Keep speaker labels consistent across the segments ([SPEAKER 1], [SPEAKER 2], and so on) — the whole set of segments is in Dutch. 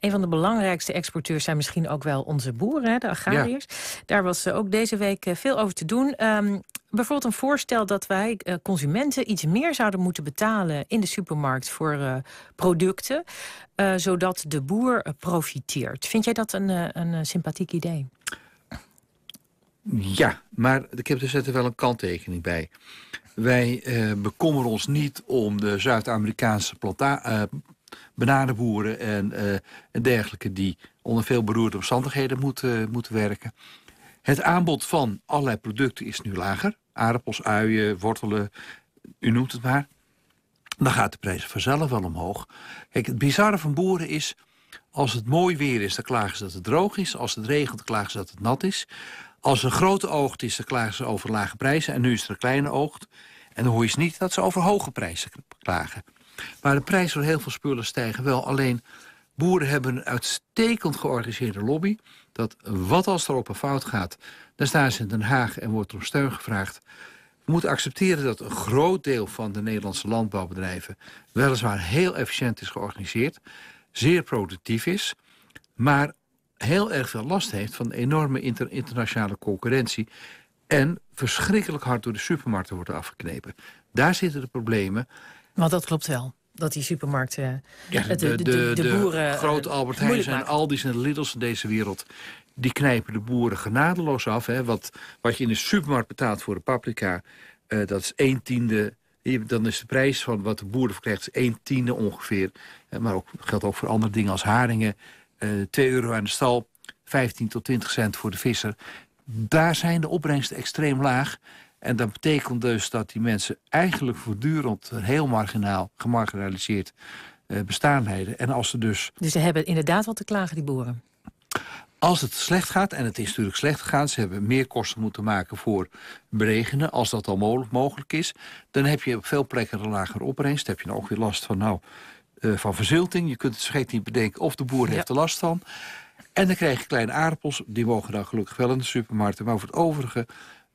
[SPEAKER 1] Een van de belangrijkste exporteurs zijn misschien ook wel onze boeren, de agrariërs. Daar was eh, ook deze week eh, veel over te doen. Ehm, bijvoorbeeld een voorstel dat wij eh, consumenten iets meer zouden moeten betalen in de supermarkt voor producten, zodat de boer profiteert. Vind jij dat een, een sympathiek idee?
[SPEAKER 2] Ja, maar ik heb dus er er wel een kanttekening bij. Wij bekommeren ons niet om de Zuid-Amerikaanse planta bananenboeren eh, en, dergelijke... die onder veel beroerde omstandigheden moeten, eh, moeten werken. Het aanbod van allerlei producten is nu lager. Aardappels, uien, wortelen, u noemt het maar. Dan gaat de prijs vanzelf wel omhoog. Kijk, het bizarre van boeren is... Als het mooi weer is, dan klagen ze dat het droog is. Als het regent, klagen ze dat het nat is. Als er een grote oogst is, dan klagen ze over lage prijzen. En nu is er een kleine oogst. En dan hoor je niet dat ze over hoge prijzen klagen. Maar de prijs voor heel veel spullen stijgen wel. Alleen boeren hebben een uitstekend georganiseerde lobby. Dat wat als er op een fout gaat, dan staan ze in Den Haag en wordt er om steun gevraagd. We moeten accepteren dat een groot deel van de Nederlandse landbouwbedrijven... weliswaar heel efficiënt is georganiseerd, zeer productief is... maar heel erg veel last heeft van enorme internationale concurrentie... en verschrikkelijk hard door de supermarkten wordt afgeknepen. Daar zitten de problemen.
[SPEAKER 1] Want dat klopt wel dat die supermarkten, eh,
[SPEAKER 2] ja, de, de, de, de, boeren... Eh, Groot Albert Heijn en Aldi's en Lidl's in deze wereld... die knijpen de boeren genadeloos af. Hè. Wat, wat je in de supermarkt betaalt voor de paprika... Eh, dat is 1 tiende... Dan is de prijs van wat de boeren verkrijgt 1 tiende ongeveer. maar ook, geldt ook voor andere dingen als haringen. Uh, 2 euro aan de stal, 15 tot 20 cent voor de visser. Daar zijn de opbrengsten extreem laag. En dat betekent dus dat die mensen eigenlijk voortdurend heel marginaal, gemarginaliseerd eh, bestaan En als ze dus.
[SPEAKER 1] Dus ze hebben inderdaad wat te klagen, die boeren.
[SPEAKER 2] Als het slecht gaat, en het is natuurlijk slecht gegaan... ze hebben meer kosten moeten maken voor beregenen... als dat al mogelijk is... dan heb je op veel plekken een lagere opbrengst. Dan heb je dan ook weer last van, nou, eh, van verzilting. Je kunt het vergeten niet bedenken of de boer heeft er last van. En dan krijg je kleine aardappels. Die mogen dan gelukkig wel in de supermarkten. Maar voor het overige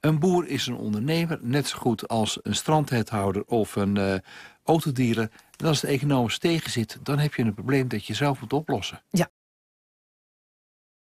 [SPEAKER 2] een boer is een ondernemer, net zo goed als een strandhethouder of een uh, autodealer. En als de economisch tegenzit, dan heb je een probleem dat je zelf moet oplossen.
[SPEAKER 1] Ja,